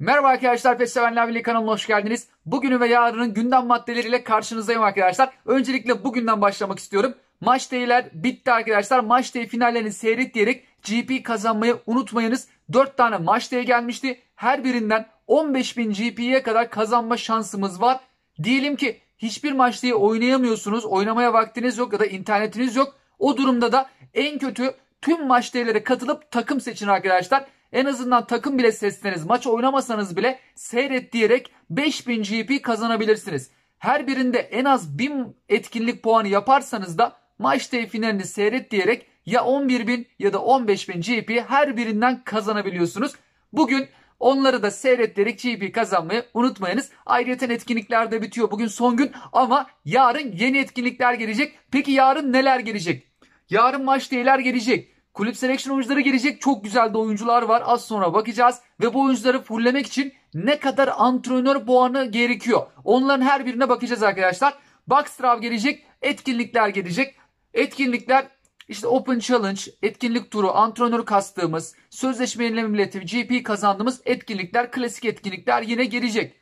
Merhaba arkadaşlar Pes Sevenler Birliği kanalıma hoş geldiniz. Bugünün ve yarının gündem maddeleriyle karşınızdayım arkadaşlar. Öncelikle bugünden başlamak istiyorum. Maç değiller bitti arkadaşlar. Maç deği finallerini seyret diyerek GP kazanmayı unutmayınız. 4 tane maç deği gelmişti. Her birinden 15.000 GP'ye kadar kazanma şansımız var. Diyelim ki hiçbir maç deği oynayamıyorsunuz. Oynamaya vaktiniz yok ya da internetiniz yok. O durumda da en kötü tüm maç değerlere katılıp takım seçin arkadaşlar. En azından takım bile seçseniz, maç oynamasanız bile seyret diyerek 5000 GP kazanabilirsiniz. Her birinde en az 1000 etkinlik puanı yaparsanız da maç teyfinlerini seyret diyerek ya 11.000 ya da 15.000 GP her birinden kazanabiliyorsunuz. Bugün Onları da seyretleyerek GP kazanmayı unutmayınız. Ayrıca etkinlikler de bitiyor. Bugün son gün ama yarın yeni etkinlikler gelecek. Peki yarın neler gelecek? Yarın maç değiller gelecek. Kulüp selection oyuncuları gelecek. Çok güzel de oyuncular var. Az sonra bakacağız. Ve bu oyuncuları fulllemek için ne kadar antrenör puanı gerekiyor? Onların her birine bakacağız arkadaşlar. Backstraw gelecek. Etkinlikler gelecek. Etkinlikler işte Open Challenge, etkinlik turu, antrenör kastığımız, sözleşme yenileme GP kazandığımız etkinlikler, klasik etkinlikler yine gelecek.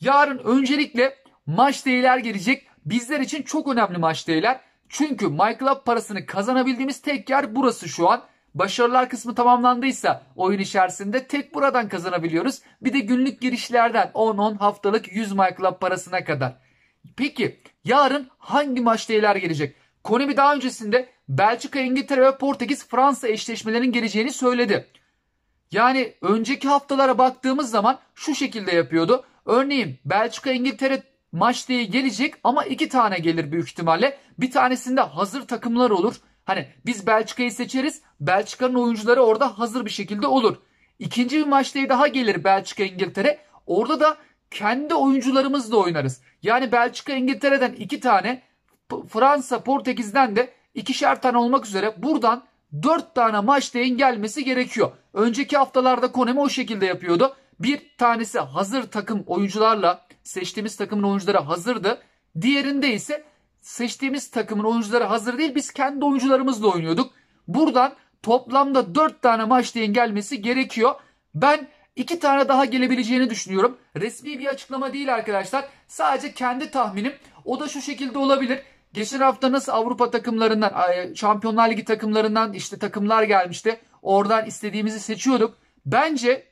Yarın öncelikle maç değiller gelecek. Bizler için çok önemli maç değiller. Çünkü MyClub parasını kazanabildiğimiz tek yer burası şu an. Başarılar kısmı tamamlandıysa oyun içerisinde tek buradan kazanabiliyoruz. Bir de günlük girişlerden 10-10 haftalık 100 MyClub parasına kadar. Peki yarın hangi maçta iler gelecek? Konemi daha öncesinde Belçika, İngiltere ve Portekiz, Fransa eşleşmelerinin geleceğini söyledi. Yani önceki haftalara baktığımız zaman şu şekilde yapıyordu. Örneğin Belçika, İngiltere maç diye gelecek ama iki tane gelir büyük ihtimalle. Bir tanesinde hazır takımlar olur. Hani biz Belçika'yı seçeriz. Belçika'nın oyuncuları orada hazır bir şekilde olur. İkinci bir maç diye daha gelir Belçika İngiltere. Orada da kendi oyuncularımızla oynarız. Yani Belçika İngiltere'den iki tane Fransa Portekiz'den de ikişer tane olmak üzere buradan dört tane maç değin gelmesi gerekiyor. Önceki haftalarda Konemi o şekilde yapıyordu. Bir tanesi hazır takım oyuncularla seçtiğimiz takımın oyuncuları hazırdı. Diğerinde ise seçtiğimiz takımın oyuncuları hazır değil biz kendi oyuncularımızla oynuyorduk. Buradan toplamda 4 tane maç diye gelmesi gerekiyor. Ben 2 tane daha gelebileceğini düşünüyorum. Resmi bir açıklama değil arkadaşlar. Sadece kendi tahminim. O da şu şekilde olabilir. Geçen hafta nasıl Avrupa takımlarından, Şampiyonlar Ligi takımlarından işte takımlar gelmişti. Oradan istediğimizi seçiyorduk. Bence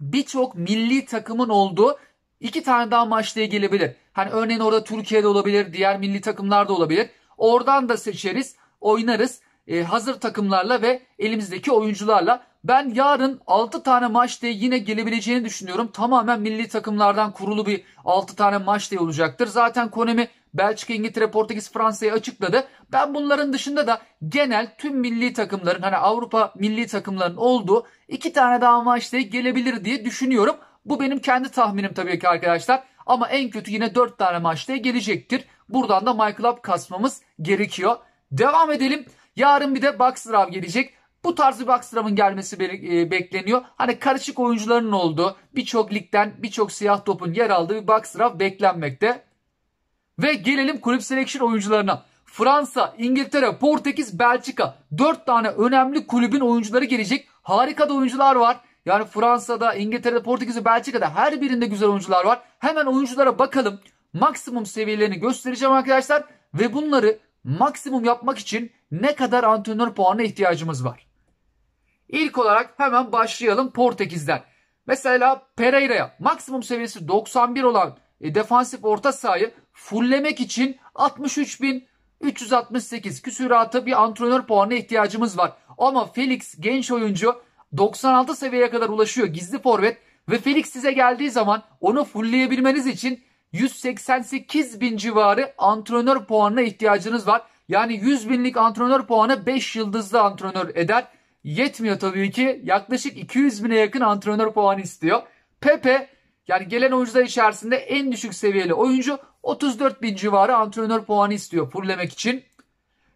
birçok milli takımın olduğu iki tane daha maçlaya gelebilir. Hani örneğin orada Türkiye'de olabilir, diğer milli takımlarda olabilir. Oradan da seçeriz, oynarız. E, hazır takımlarla ve elimizdeki oyuncularla. Ben yarın 6 tane maç diye yine gelebileceğini düşünüyorum. Tamamen milli takımlardan kurulu bir 6 tane maç diye olacaktır. Zaten Konemi Belçika, İngiltere, Portekiz, Fransa'yı açıkladı. Ben bunların dışında da genel tüm milli takımların hani Avrupa milli takımların olduğu iki tane daha maç diye gelebilir diye düşünüyorum. Bu benim kendi tahminim tabii ki arkadaşlar. Ama en kötü yine 4 tane maçta gelecektir. Buradan da Michael Up kasmamız gerekiyor. Devam edelim. Yarın bir de Baxter gelecek. Bu tarz bir Backstram'ın gelmesi e, bekleniyor. Hani karışık oyuncuların olduğu, birçok ligden, birçok siyah topun yer aldığı bir Backstram beklenmekte. Ve gelelim kulüp selection oyuncularına. Fransa, İngiltere, Portekiz, Belçika 4 tane önemli kulübün oyuncuları gelecek. Harika da oyuncular var. Yani Fransa'da, İngiltere'de, Portekiz'de, Belçika'da her birinde güzel oyuncular var. Hemen oyunculara bakalım. Maksimum seviyelerini göstereceğim arkadaşlar. Ve bunları maksimum yapmak için ne kadar antrenör puanına ihtiyacımız var? İlk olarak hemen başlayalım Portekiz'den. Mesela Pereira'ya maksimum seviyesi 91 olan e, defansif orta sahayı fulllemek için 63.368 küsuratı bir antrenör puanına ihtiyacımız var. Ama Felix genç oyuncu 96 seviyeye kadar ulaşıyor gizli forvet ve Felix size geldiği zaman onu fullleyebilmeniz için 188 bin civarı antrenör puanına ihtiyacınız var. Yani 100 binlik antrenör puanı 5 yıldızlı antrenör eder. Yetmiyor tabii ki. Yaklaşık 200 bine yakın antrenör puanı istiyor. Pepe yani gelen oyuncular içerisinde en düşük seviyeli oyuncu 34 bin civarı antrenör puanı istiyor fullemek için.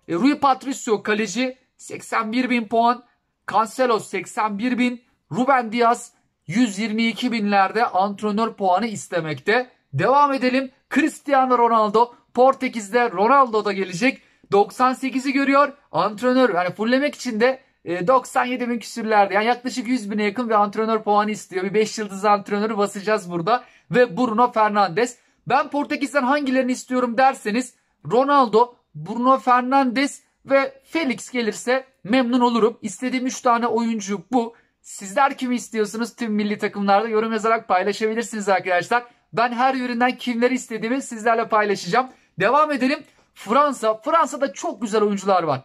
E, Rui Patricio kaleci 81 bin puan. Cancelo 81 bin, Ruben Diaz 122 binlerde antrenör puanı istemekte. Devam edelim. Cristiano Ronaldo Portekiz'de Ronaldo da gelecek. 98'i görüyor. Antrenör yani fullemek için de 97 e, bin küsürlerde yani yaklaşık 100 bine yakın bir antrenör puanı istiyor. Bir 5 yıldız antrenörü basacağız burada. Ve Bruno Fernandes. Ben Portekiz'den hangilerini istiyorum derseniz Ronaldo, Bruno Fernandes ve Felix gelirse memnun olurum. İstediğim 3 tane oyuncu bu. Sizler kimi istiyorsunuz tüm milli takımlarda yorum yazarak paylaşabilirsiniz arkadaşlar. Ben her üründen kimleri istediğimi sizlerle paylaşacağım. Devam edelim. Fransa. Fransa'da çok güzel oyuncular var.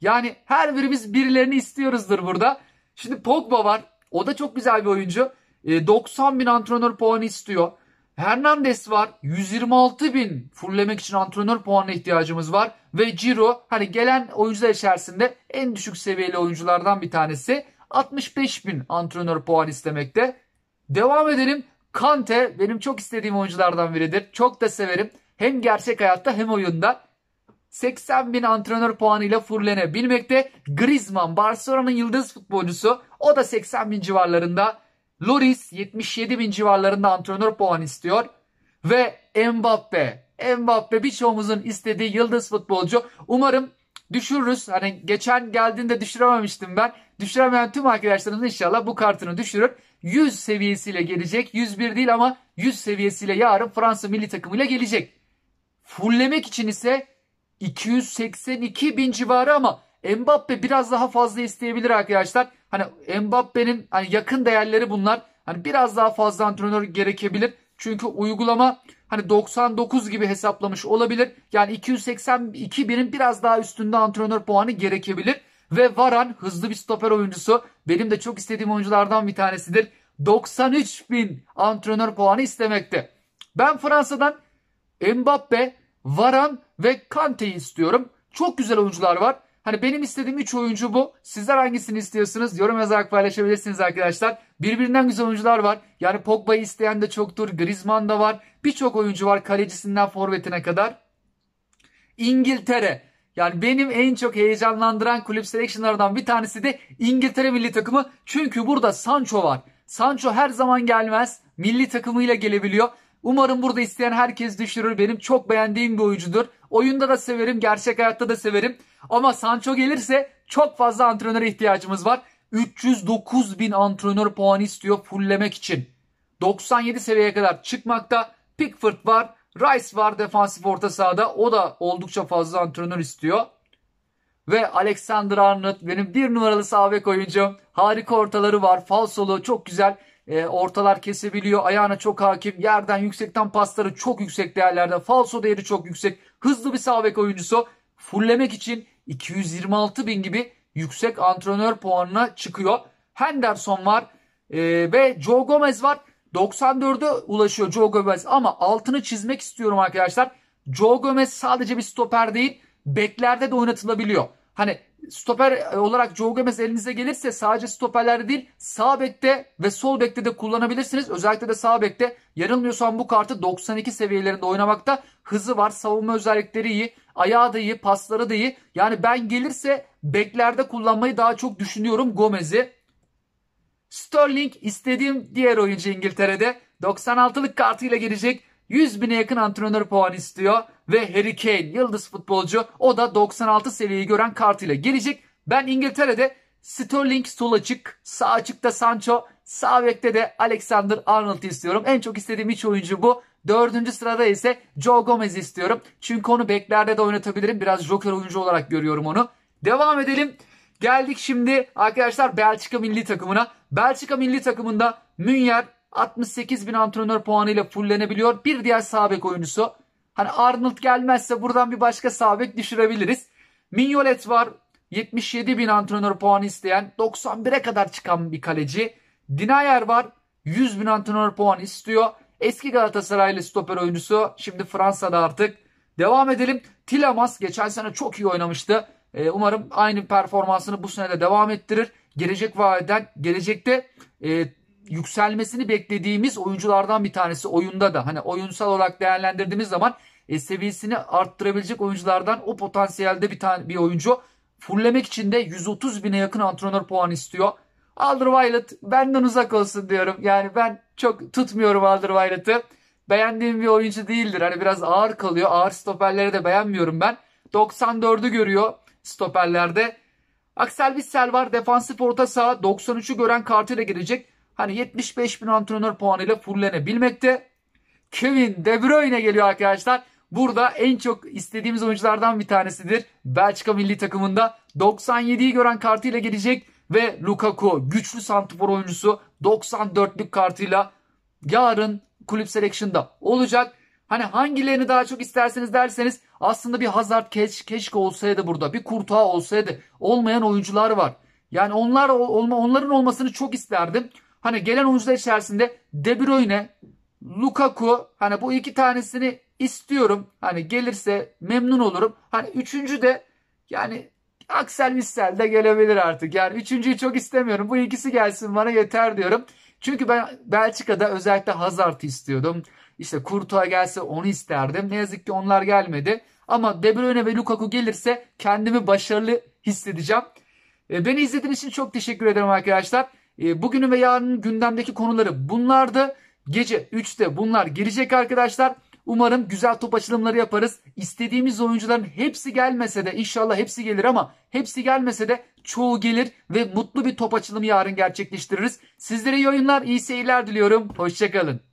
Yani her birimiz birilerini istiyoruzdur burada. Şimdi Pogba var. O da çok güzel bir oyuncu. 90 e, bin antrenör puanı istiyor. Hernandez var. 126 bin fulllemek için antrenör puanına ihtiyacımız var. Ve Ciro hani gelen oyuncular içerisinde en düşük seviyeli oyunculardan bir tanesi. 65 bin antrenör puan istemekte. Devam edelim. Kante benim çok istediğim oyunculardan biridir. Çok da severim. Hem gerçek hayatta hem oyunda. 80 bin antrenör puanıyla fırlanabilmekte. Griezmann Barcelona'nın yıldız futbolcusu. O da 80 bin civarlarında Loris 77 bin civarlarında antrenör puan istiyor. Ve Mbappe. Mbappe birçoğumuzun istediği yıldız futbolcu. Umarım düşürürüz. Hani geçen geldiğinde düşürememiştim ben. Düşüremeyen tüm arkadaşlarımız inşallah bu kartını düşürür. 100 seviyesiyle gelecek. 101 değil ama 100 seviyesiyle yarın Fransa milli takımıyla gelecek. Fullemek için ise 282 bin civarı ama Mbappe biraz daha fazla isteyebilir arkadaşlar. Hani Mbappe'nin hani yakın değerleri bunlar. Hani biraz daha fazla antrenör gerekebilir. Çünkü uygulama hani 99 gibi hesaplamış olabilir. Yani 282 birim biraz daha üstünde antrenör puanı gerekebilir. Ve Varan hızlı bir stoper oyuncusu. Benim de çok istediğim oyunculardan bir tanesidir. 93 bin antrenör puanı istemekte. Ben Fransa'dan Mbappe, Varan ve Kante'yi istiyorum. Çok güzel oyuncular var. Hani benim istediğim 3 oyuncu bu. Sizler hangisini istiyorsunuz? Yorum yazarak paylaşabilirsiniz arkadaşlar. Birbirinden güzel oyuncular var. Yani Pogba'yı isteyen de çoktur. Griezmann da var. Birçok oyuncu var kalecisinden forvetine kadar. İngiltere. Yani benim en çok heyecanlandıran kulüp seleksiyonlarından bir tanesi de İngiltere milli takımı. Çünkü burada Sancho var. Sancho her zaman gelmez. Milli takımıyla gelebiliyor. Umarım burada isteyen herkes düşürür. Benim çok beğendiğim bir oyuncudur. Oyunda da severim, gerçek hayatta da severim. Ama Sancho gelirse çok fazla antrenöre ihtiyacımız var. 309 bin antrenör puanı istiyor fulllemek için. 97 seviyeye kadar çıkmakta. Pickford var, Rice var defansif orta sahada. O da oldukça fazla antrenör istiyor. Ve Alexander Arnold benim bir numaralı sağ bek oyuncum. Harika ortaları var. Falsolu çok güzel e, ortalar kesebiliyor. Ayağına çok hakim. Yerden yüksekten pasları çok yüksek değerlerde. Falso değeri çok yüksek. Hızlı bir sağ bek oyuncusu. Fullemek için 226 bin gibi yüksek antrenör puanına çıkıyor. Henderson var e, ve Joe Gomez var. 94'e ulaşıyor Joe Gomez ama altını çizmek istiyorum arkadaşlar. Joe Gomez sadece bir stoper değil beklerde de oynatılabiliyor hani stoper olarak Joe Gomez elinize gelirse sadece stoperlerde değil sağ bekte ve sol bekte de kullanabilirsiniz. Özellikle de sağ bekte yanılmıyorsam bu kartı 92 seviyelerinde oynamakta. Hızı var, savunma özellikleri iyi, ayağı da iyi, pasları da iyi. Yani ben gelirse beklerde kullanmayı daha çok düşünüyorum Gomez'i. Sterling istediğim diğer oyuncu İngiltere'de 96'lık kartıyla gelecek. 100 bine yakın antrenör puan istiyor ve Harry Kane yıldız futbolcu o da 96 seviyeyi gören kartıyla gelecek. Ben İngiltere'de Sterling sol açık, sağ açıkta Sancho, sağ bekte de Alexander Arnold istiyorum. En çok istediğim iç oyuncu bu. Dördüncü sırada ise Joe Gomez istiyorum. Çünkü onu beklerde de oynatabilirim. Biraz joker oyuncu olarak görüyorum onu. Devam edelim. Geldik şimdi arkadaşlar Belçika milli takımına. Belçika milli takımında Münyer, 68 bin antrenör puanıyla fullenebiliyor. Bir diğer sabek oyuncusu. Hani Arnold gelmezse buradan bir başka sabek düşürebiliriz. Mignolet var. 77 bin antrenör puanı isteyen 91'e kadar çıkan bir kaleci. Dinayer var. 100 bin antrenör puanı istiyor. Eski Galatasaraylı stoper oyuncusu. Şimdi Fransa'da artık. Devam edelim. Tilamas geçen sene çok iyi oynamıştı. Ee, umarım aynı performansını bu sene de devam ettirir. Gelecek vaat eden, gelecekte e, yükselmesini beklediğimiz oyunculardan bir tanesi oyunda da. Hani oyunsal olarak değerlendirdiğimiz zaman e, seviyesini arttırabilecek oyunculardan o potansiyelde bir tane bir oyuncu. Fullemek için de 130 bine yakın antrenör puanı istiyor. Alder Alderweireld benden uzak olsun diyorum. Yani ben çok tutmuyorum Alder Alderweireld'ı. Beğendiğim bir oyuncu değildir. Hani biraz ağır kalıyor. Ağır stoperleri de beğenmiyorum ben. 94'ü görüyor stoperlerde. Axel Witsel var. Defansif orta saha 93'ü gören kartıyla girecek. Hani 75 bin antrenör puanıyla fullenebilmekte. Kevin De Bruyne geliyor arkadaşlar. Burada en çok istediğimiz oyunculardan bir tanesidir. Belçika milli takımında 97'yi gören kartıyla gelecek ve Lukaku güçlü santrfor oyuncusu 94'lük kartıyla yarın kulüp selection'da olacak. Hani hangilerini daha çok isterseniz derseniz aslında bir Hazard keş, keşke olsaydı burada. Bir Kurtuğa olsaydı. Olmayan oyuncular var. Yani onlar olma onların olmasını çok isterdim. Hani gelen oyuncular içerisinde De Bruyne, Lukaku hani bu iki tanesini istiyorum. Hani gelirse memnun olurum. Hani üçüncü de yani Axel Missel de gelebilir artık. Yani üçüncüyü çok istemiyorum. Bu ikisi gelsin bana yeter diyorum. Çünkü ben Belçika'da özellikle Hazard'ı istiyordum. İşte Kurtuğa gelse onu isterdim. Ne yazık ki onlar gelmedi. Ama De Bruyne ve Lukaku gelirse kendimi başarılı hissedeceğim. E, beni izlediğiniz için çok teşekkür ederim arkadaşlar. Ee, bugünün ve yarının gündemdeki konuları bunlardı. Gece 3'te bunlar gelecek arkadaşlar. Umarım güzel top açılımları yaparız. İstediğimiz oyuncuların hepsi gelmese de inşallah hepsi gelir ama hepsi gelmese de çoğu gelir ve mutlu bir top açılımı yarın gerçekleştiririz. Sizlere iyi oyunlar, iyi seyirler diliyorum. Hoşçakalın.